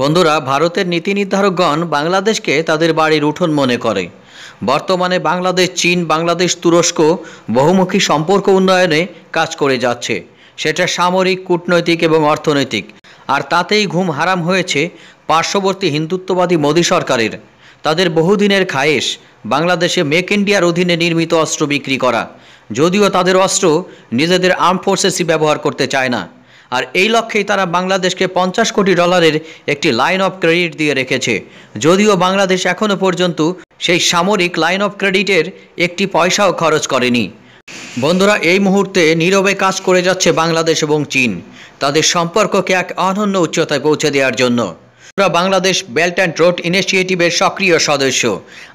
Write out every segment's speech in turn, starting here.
বন্ধুরা ভারতের নীতি নির্ধারকগণ বাংলাদেশকে তাদের বাড়ির উঠোন মনে করে বর্তমানে বাংলাদেশ চীন বাংলাদেশ তুরস্ক বহুমুখী সম্পর্ক উন্নয়নে কাজ করে যাচ্ছে সেটা সামরিক কূটনৈতিক এবং অর্থনৈতিক আর তাতেই ঘুম হারাম হয়েছে পার্শ্ববর্তী হিন্দুত্ববাদী মোদী সরকারের তাদের বহুদিনের খায়েশ বাংলাদেশে মেক ইন্ডিয়ার অধীনে নির্মিত অস্ত্র বিক্রি করা যদিও তাদের অস্ত্র নিজেদের আর্ম ফোর্সেসই ব্যবহার করতে চায় না আর এই লক্ষ্যেই তারা বাংলাদেশকে পঞ্চাশ কোটি ডলারের একটি লাইন অফ ক্রেডিট দিয়ে রেখেছে যদিও বাংলাদেশ এখনও পর্যন্ত সেই সামরিক লাইন অফ ক্রেডিটের একটি পয়সাও খরচ করেনি বন্ধুরা এই মুহূর্তে নীরবে কাজ করে যাচ্ছে বাংলাদেশ এবং চীন তাদের সম্পর্ককে এক অনন্য উচ্চতায় পৌঁছে দেওয়ার জন্য বাংলাদেশ বেল্ট অ্যান্ড রোড ইনিশিয়েটিভের সক্রিয় সদস্য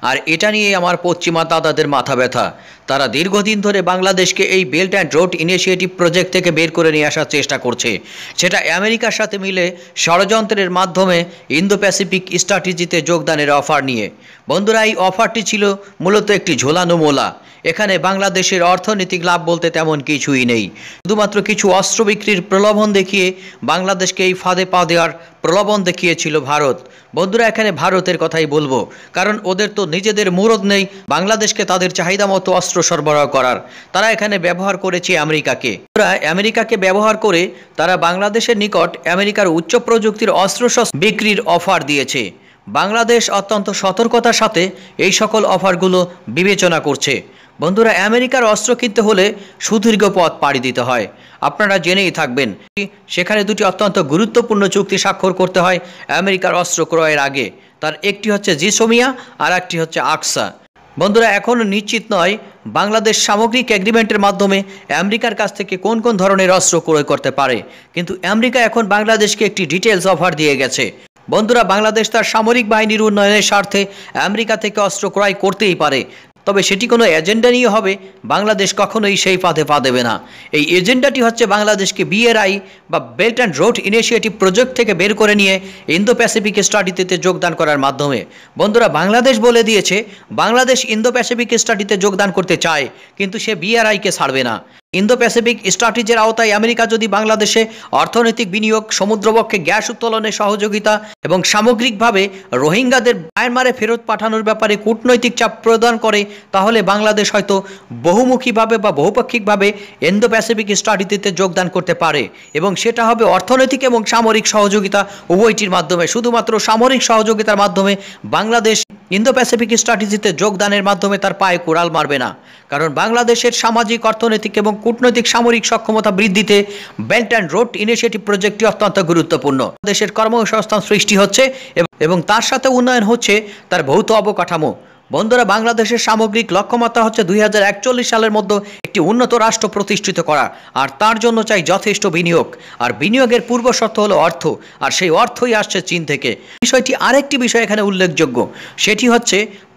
আর এটা নিয়ে আমার পশ্চিমা দাদাদের মাথা ব্যথা তারা দীর্ঘদিন ধরে বাংলাদেশকে এই belt and road initiative project থেকে বের করে নিয়ে আসার চেষ্টা করছে সেটা আমেরিকার সাথে মিলে ষড়যন্ত্রের মাধ্যমে ইন্দো প্যাসিফিক স্ট্র্যাটেজিতে যোগদানের অফার নিয়ে বন্ধুরা এই অফারটি ছিল মূলত একটি ঝোলানো মোলা এখানে বাংলাদেশের অর্থনৈতিক লাভ বলতে তেমন কিছুই নেই শুধুমাত্র কিছু অস্ত্র বিক্রির প্রলোভন দেখিয়ে বাংলাদেশকে এই ফাঁদে পা দেওয়ার প্রলোভন দেখিয়েছিল ভারত বন্ধুরা এখানে ভারতের কথাই বলবো কারণ ওদের তো নিজেদের মুরদ নেই বাংলাদেশকে তাদের চাহিদা মতো অস্ত্র অস্ত্র সরবরাহ করার তারা এখানে ব্যবহার করেছে আমেরিকাকে তারা আমেরিকাকে ব্যবহার করে তারা বাংলাদেশের নিকট আমেরিকার উচ্চ প্রযুক্তির অস্ত্র বিক্রির অফার দিয়েছে বাংলাদেশ অত্যন্ত সতর্কতার সাথে এই সকল অফারগুলো বিবেচনা করছে বন্ধুরা আমেরিকার অস্ত্র কিনতে হলে সুদীর্ঘ পথ পাড়ি দিতে হয় আপনারা জেনেই থাকবেন সেখানে দুটি অত্যন্ত গুরুত্বপূর্ণ চুক্তি স্বাক্ষর করতে হয় আমেরিকার অস্ত্র ক্রয়ের আগে তার একটি হচ্ছে জিসোমিয়া আর একটি হচ্ছে আকসা বন্ধুরা এখনও নিশ্চিত নয় বাংলাদেশ সামগ্রিক অ্যাগ্রিমেন্টের মাধ্যমে আমেরিকার কাছ থেকে কোন কোন ধরনের অস্ত্র ক্রয় করতে পারে কিন্তু আমেরিকা এখন বাংলাদেশকে একটি ডিটেলস অফার দিয়ে গেছে বন্ধুরা বাংলাদেশ তার সামরিক বাহিনীর উন্নয়নের স্বার্থে আমেরিকা থেকে অস্ত্র ক্রয় করতেই পারে তবে সেটি কোনো এজেন্ডা নিয়ে হবে বাংলাদেশ কখনোই সেই ফাঁদে পা দেবে না এই এজেন্ডাটি হচ্ছে বাংলাদেশকে বিএরআই বা belt and road initiative project থেকে বের করে নিয়ে ইন্দো প্যাসিফিক স্টাডিতে যোগদান করার মাধ্যমে বন্ধুরা বাংলাদেশ বলে দিয়েছে বাংলাদেশ ইন্দো প্যাসিফিক স্টাডিতে যোগদান করতে চায় কিন্তু সে বিআরআইকে ছাড়বে না ইন্দো প্যাসিফিক স্ট্র্যাটেজির আওতায় আমেরিকা যদি বাংলাদেশে অর্থনৈতিক বিনিয়োগ সমুদ্রবক্ষে গ্যাস উত্তোলনে সহযোগিতা এবং সামগ্রিকভাবে রোহিঙ্গাদের মায়ানমারে ফেরত পাঠানোর ব্যাপারে কূটনৈতিক চাপ প্রদান করে তাহলে বাংলাদেশ হয়তো বহুমুখীভাবে বা বহুপাক্ষিকভাবে ইন্দো প্যাসিফিক স্ট্র্যাটেজিতে যোগদান করতে পারে এবং সেটা হবে অর্থনৈতিক এবং সামরিক সহযোগিতা উভয়টির মাধ্যমে শুধুমাত্র সামরিক সহযোগিতার মাধ্যমে বাংলাদেশ ইন্দো প্যাসিফিক স্ট্র্যাটেজিতে যোগদানের মাধ্যমে তার পায়ে কোড়াল মারবে না কারণ বাংলাদেশের সামাজিক অর্থনৈতিক এবং কূটনৈতিক সামরিক সক্ষমতা বৃদ্ধিতে বেল্ট অ্যান্ড রোড ইনিশিয়েটিভ প্রজেক্টটি অত্যন্ত গুরুত্বপূর্ণ দেশের কর্মসংস্থান সৃষ্টি হচ্ছে এবং তার সাথে উন্নয়ন হচ্ছে তার ভৌত অবকাঠামো বন্ধুরা বাংলাদেশের সামগ্রিক লক্ষ্যমাত্রা হচ্ছে দুই সালের মধ্যে একটি উন্নত রাষ্ট্র প্রতিষ্ঠিত করা আর তার জন্য চাই যথেষ্ট বিনিয়োগ আর বিনিয়োগের পূর্ব শর্ত হলো অর্থ আর সেই অর্থই আসছে চীন থেকে বিষয়টি আরেকটি বিষয় এখানে উল্লেখযোগ্য সেটি হচ্ছে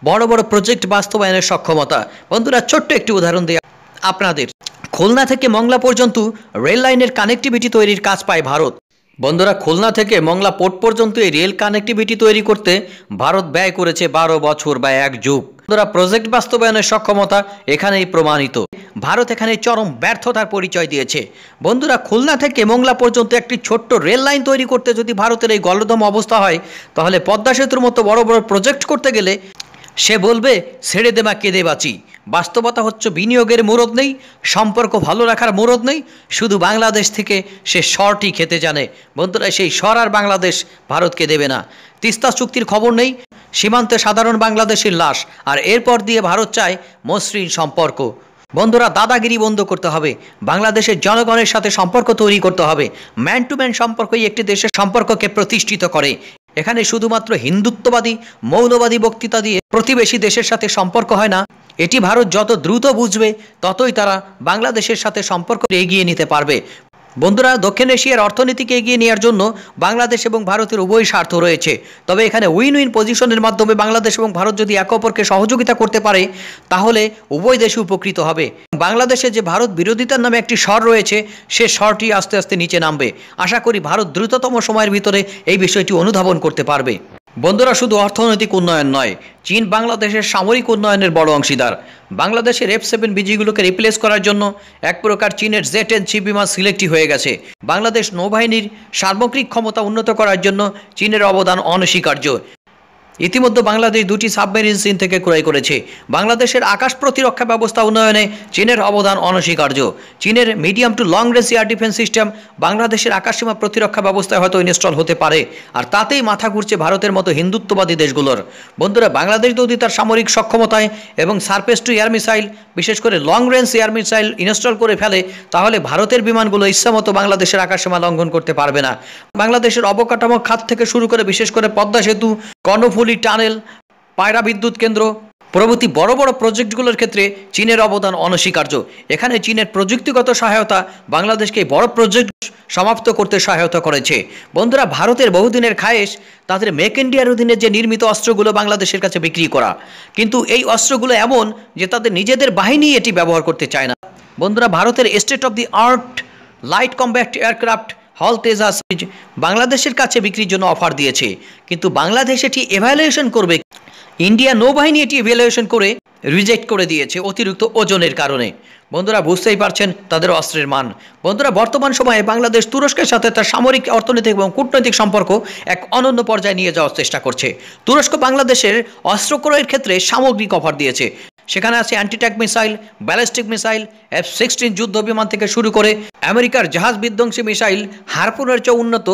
বড় বড় প্রজেক্ট বাস্তবায়নের সক্ষমতা বন্ধুরা ছোট্ট একটি উদাহরণ দিয়ে আপনাদের খুলনা থেকে মংলা পর্যন্ত রেল লাইনের কানেক্টিভিটি তৈরির কাজ পায় ভারত বন্ধুরা খুলনা থেকে মংলা পোর্ট পর্যন্ত এই রেল কানেক্টিভিটি তৈরি করতে ভারত ব্যয় করেছে বারো বছর বা এক যুগ বন্ধুরা প্রজেক্ট বাস্তবায়নের সক্ষমতা এখানেই প্রমাণিত ভারত এখানে চরম ব্যর্থতার পরিচয় দিয়েছে বন্ধুরা খুলনা থেকে মংলা পর্যন্ত একটি ছোট্ট রেল লাইন তৈরি করতে যদি ভারতের এই গলদম অবস্থা হয় তাহলে পদ্মা সেতুর মতো বড় বড় প্রজেক্ট করতে গেলে সে বলবে ছেড়ে দে মা কেঁদে বাঁচি বাস্তবতা হচ্ছে বিনিয়োগের মুরদ নেই সম্পর্ক ভালো রাখার মুরদ নেই শুধু বাংলাদেশ থেকে সে স্বরটি খেতে জানে বন্ধুরা সেই স্বর আর বাংলাদেশ ভারতকে দেবে না তিস্তা চুক্তির খবর নেই সীমান্তে সাধারণ বাংলাদেশের লাশ আর এরপর দিয়ে ভারত চায় মসৃণ সম্পর্ক বন্ধুরা দাদাগিরি বন্ধ করতে হবে বাংলাদেশের জনগণের সাথে সম্পর্ক তৈরি করতে হবে ম্যান টু ম্যান সম্পর্কই একটি দেশের সম্পর্ককে প্রতিষ্ঠিত করে এখানে শুধুমাত্র হিন্দুত্ববাদী মৌলবাদী বক্তৃতা দিয়ে প্রতিবেশী দেশের সাথে সম্পর্ক হয় না এটি ভারত যত দ্রুত বুঝবে ততই তারা বাংলাদেশের সাথে সম্পর্ক এগিয়ে নিতে পারবে বন্ধুরা দক্ষিণ এশিয়ার অর্থনীতিকে এগিয়ে নেওয়ার জন্য বাংলাদেশ এবং ভারতের উভয় স্বার্থ রয়েছে তবে এখানে উইন উইন পজিশনের মাধ্যমে বাংলাদেশ এবং ভারত যদি একে অপরকে সহযোগিতা করতে পারে তাহলে উভয় দেশে উপকৃত হবে বাংলাদেশে যে ভারত বিরোধিতার নামে একটি স্বর রয়েছে সে স্বরটি আস্তে আস্তে নিচে নামবে আশা করি ভারত দ্রুততম সময়ের ভিতরে এই বিষয়টি অনুধাবন করতে পারবে বন্ধুরা শুধু অর্থনৈতিক উন্নয়ন নয় চীন বাংলাদেশের সামরিক উন্নয়নের বড় অংশীদার বাংলাদেশের এফ সেভেন বিজিগুলোকে রিপ্লেস করার জন্য এক প্রকার চীনের জেট এন সি বিমান সিলেক্টই হয়ে গেছে বাংলাদেশ নৌবাহিনীর সামগ্রিক ক্ষমতা উন্নত করার জন্য চীনের অবদান অনস্বীকার্য ইতিমধ্যে বাংলাদেশ দুটি সাবমেরিন চীন থেকে ক্রয় করেছে বাংলাদেশের আকাশ প্রতিরক্ষা ব্যবস্থা উন্নয়নে চীনের অবদান অনস্বীকার্য চীনের medium to long range air defence system বাংলাদেশের আকাশসীমা প্রতিরক্ষা ব্যবস্থায় হয়তো ইনস্টল হতে পারে আর তাতেই মাথা ঘুরছে ভারতের মতো হিন্দুত্ববাদী দেশগুলোর বন্ধুরা বাংলাদেশ যদি তার সামরিক সক্ষমতায় এবং সার্ফেস টু এয়ার মিসাইল বিশেষ করে long range air missile install করে ফেলে তাহলে ভারতের বিমানগুলো ইচ্ছামতো বাংলাদেশের আকাশসীমা লঙ্ঘন করতে পারবে না বাংলাদেশের অবকাঠামো খাত থেকে শুরু করে বিশেষ করে পদ্মা সেতু কর্ণফুলি টানেল পায়রা বিদ্যুৎ কেন্দ্র প্রভৃতি বড় বড় প্রজেক্টগুলোর ক্ষেত্রে চীনের অবদান অনস্বীকার্য এখানে চীনের প্রযুক্তিগত সহায়তা বাংলাদেশকে বড় প্রজেক্ট সমাপ্ত করতে সহায়তা করেছে বন্ধুরা ভারতের বহুদিনের খায়েশ তাদের মেক ইন্ডিয়ার অধীনে যে নির্মিত অস্ত্রগুলো বাংলাদেশের কাছে বিক্রি করা কিন্তু এই অস্ত্রগুলো এমন যে তাদের নিজেদের বাহিনী এটি ব্যবহার করতে চায় না বন্ধুরা ভারতের state of the art light combat aircraft হল তেজা সিরিজ বাংলাদেশের কাছে বিক্রির জন্য অফার দিয়েছে কিন্তু বাংলাদেশ এটি এভ্যালুয়েশন করবে ইন্ডিয়া নৌবাহিনী এটি এভ্যালুয়েশন করে রিজেক্ট করে দিয়েছে অতিরিক্ত ওজনের কারণে বন্ধুরা বুঝতেই পারছেন তাদের অস্ত্রের মান বন্ধুরা বর্তমান সময়ে বাংলাদেশ তুরস্কের সাথে তার সামরিক অর্থনৈতিক এবং কূটনৈতিক সম্পর্ক এক অনন্য পর্যায়ে নিয়ে যাওয়ার চেষ্টা করছে তুরস্ক বাংলাদেশের অস্ত্র ক্রয়ের ক্ষেত্রে সামগ্রিক অফার দিয়েছে সেখানে আছে antitank missile ballistic missile F sixteen যুদ্ধ বিমান থেকে শুরু করে আমেরিকার জাহাজ বিধ্বংসী মিসাইল হারপুনের চেয়ে উন্নত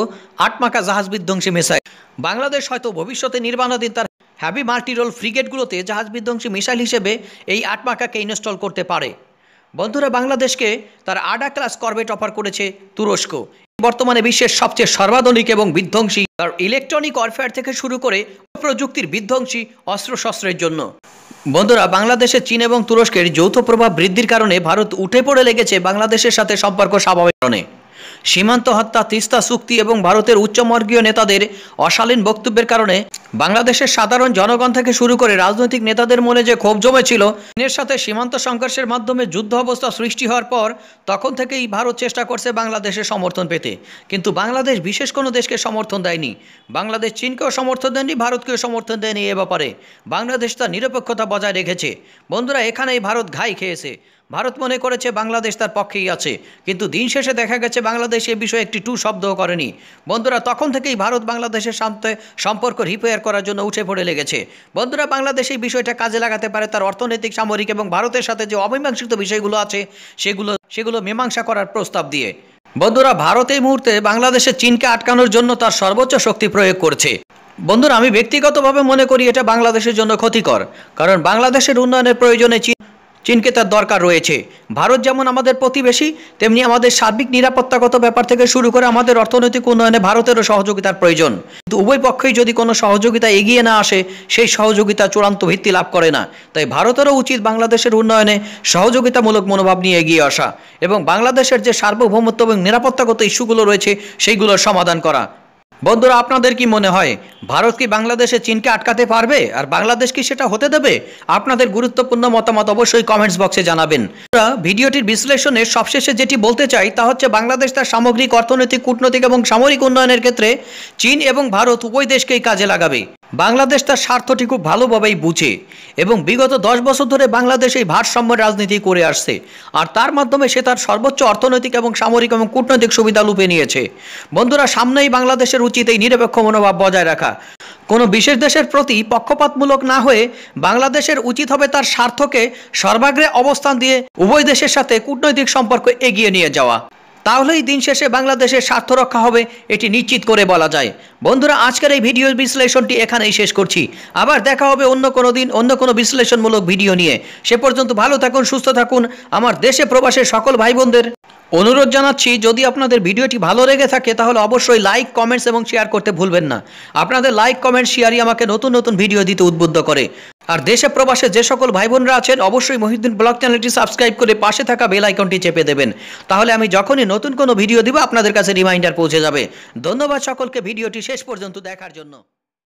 আটমাকা জাহাজ বিধ্বংসী মিসাইল বাংলাদেশ হয়তো ভবিষ্যতে নির্মাণাধীন তার হ্যাভি মাল্টিরোল ফ্রিগেটগুলোতে জাহাজ বিধ্বংসী মিসাইল হিসেবে এই আটমাকাকে ইনস্টল করতে পারে বন্ধুরা বাংলাদেশকে তার আডা ক্লাস করবেট অফার করেছে তুরস্ক বর্তমানে বিশ্বের সবচেয়ে সর্বাধুনিক এবং বিধ্বংসী আর ইলেকট্রনিক ওয়ারফেয়ার থেকে শুরু করে প্রযুক্তির বিধ্বংসী অস্ত্রশস্ত্রের জন্য বন্ধুরা বাংলাদেশে চীন এবং তুরস্কের যৌথ প্রভাব বৃদ্ধির কারণে ভারত উঠে পড়ে লেগেছে বাংলাদেশের সাথে সম্পর্ক স্বাভাবিক সীমান্ত হত্যা তিস্তা চুক্তি এবং ভারতের উচ্চমর্গীয় নেতাদের অশালীন বক্তব্যের কারণে বাংলাদেশের সাধারণ জনগণ থেকে শুরু করে রাজনৈতিক নেতাদের মনে যে ক্ষোভ জমেছিল চীনের সাথে সীমান্ত সংঘর্ষের মাধ্যমে যুদ্ধ অবস্থা সৃষ্টি হওয়ার পর তখন থেকেই ভারত চেষ্টা করছে বাংলাদেশের সমর্থন পেতে কিন্তু বাংলাদেশ বিশেষ কোনো দেশকে সমর্থন দেয়নি বাংলাদেশ চীনকেও সমর্থন দেয়নি ভারতকেও সমর্থন দেয়নি এ ব্যাপারে বাংলাদেশ তার নিরপেক্ষতা বজায় রেখেছে বন্ধুরা এখানেই ভারত ঘাই খেয়েছে ভারত মনে করেছে বাংলাদেশ তার পক্ষেই আছে কিন্তু দিন শেষে দেখা গেছে বাংলাদেশ এ বিষয়ে একটি টু শব্দও করেনি বন্ধুরা তখন থেকেই ভারত বাংলাদেশের শান্তে সম্পর্ক রিপেয়ার করার জন্য উঠে পড়ে লেগেছে বন্ধুরা বাংলাদেশ এই বিষয়টা কাজে লাগাতে পারে তার অর্থনৈতিক সামরিক এবং ভারতের সাথে যে অমীমাংসিত বিষয়গুলো আছে সেগুলো সেগুলো মীমাংসা করার প্রস্তাব দিয়ে বন্ধুরা ভারত এই মুহূর্তে বাংলাদেশের চীনকে আটকানোর জন্য তার সর্বোচ্চ শক্তি প্রয়োগ করছে বন্ধুরা আমি ব্যক্তিগতভাবে মনে করি এটা বাংলাদেশের জন্য ক্ষতিকর কারণ বাংলাদেশের উন্নয়নের প্রয়োজনে চীন চীনকে তার দরকার রয়েছে ভারত যেমন আমাদের প্রতিবেশী তেমনি আমাদের সার্বিক নিরাপত্তাগত ব্যাপার থেকে শুরু করে আমাদের অর্থনৈতিক উন্নয়নে ভারতেরও সহযোগিতার প্রয়োজন কিন্তু উভয় পক্ষেই যদি কোনো সহযোগিতা এগিয়ে না আসে সেই সহযোগিতা চূড়ান্ত ভিত্তি লাভ করে না তাই ভারতেরও উচিত বাংলাদেশের উন্নয়নে সহযোগিতামূলক মনোভাব নিয়ে এগিয়ে আসা এবং বাংলাদেশের যে সার্বভৌমত্ব এবং নিরাপত্তাগত ইস্যুগুলো রয়েছে সেইগুলোর সমাধান করা বন্ধুরা আপনাদের কি মনে হয় ভারত কি বাংলাদেশে চীনকে আটকাতে পারবে আর বাংলাদেশ কি সেটা হতে দেবে আপনাদের গুরুত্বপূর্ণ মতামত অবশ্যই কমেন্টস বক্সে জানাবেন ভিডিওটির বিশ্লেষণে সবশেষে যেটি বলতে চাই তা হচ্ছে বাংলাদেশ তার সামগ্রিক অর্থনৈতিক কূটনৈতিক এবং সামরিক উন্নয়নের ক্ষেত্রে চীন এবং ভারত উভয় দেশকেই কাজে লাগাবে বাংলাদেশ তার স্বার্থটি খুব ভালোভাবেই বুঝে এবং বিগত দশ বছর ধরে বাংলাদেশ এই ভারসাম্য রাজনীতি করে আসছে আর তার মাধ্যমে সে তার সর্বোচ্চ অর্থনৈতিক এবং সামরিক এবং কূটনৈতিক সুবিধা লুপে নিয়েছে বন্ধুরা সামনেই বাংলাদেশের উচিত এই নিরপেক্ষ মনোভাব বজায় রাখা কোনো বিশেষ দেশের প্রতি পক্ষপাতমূলক না হয়ে বাংলাদেশের উচিত হবে তার স্বার্থকে সর্বাগ্রে অবস্থান দিয়ে উভয় দেশের সাথে কূটনৈতিক সম্পর্ক এগিয়ে নিয়ে যাওয়া তাহলেই দিন শেষে বাংলাদেশের স্বার্থ রক্ষা হবে এটি নিশ্চিত করে বলা যায় বন্ধুরা আজকের এই ভিডিও বিশ্লেষণটি এখানেই শেষ করছি আবার দেখা হবে অন্য কোনো দিন অন্য কোনো বিশ্লেষণমূলক ভিডিও নিয়ে সে পর্যন্ত ভালো থাকুন সুস্থ থাকুন আমার দেশে প্রবাসের সকল ভাই বোনদের অনুরোধ জানাচ্ছি যদি আপনাদের ভিডিওটি ভালো লেগে থাকে তাহলে অবশ্যই লাইক কমেন্টস এবং শেয়ার করতে ভুলবেন না আপনাদের লাইক কমেন্ট শেয়ারই আমাকে নতুন নতুন ভিডিও দিতে উদ্বুদ্ধ করে আর দেশে প্রবাসে যে সকল ভাই বোনরা আছেন অবশ্যই মহিদ্দিন ব্লগ চ্যানেলটি সাবস্ক্রাইব করে পাশে থাকা বেল আইকনটি চেপে দেবেন তাহলে আমি যখনই নতুন কোনো ভিডিও দিব আপনাদের কাছে রিমাইন্ডার পৌঁছে যাবে ধন্যবাদ সকলকে ভিডিওটি শেষ পর্যন্ত দেখার জন্য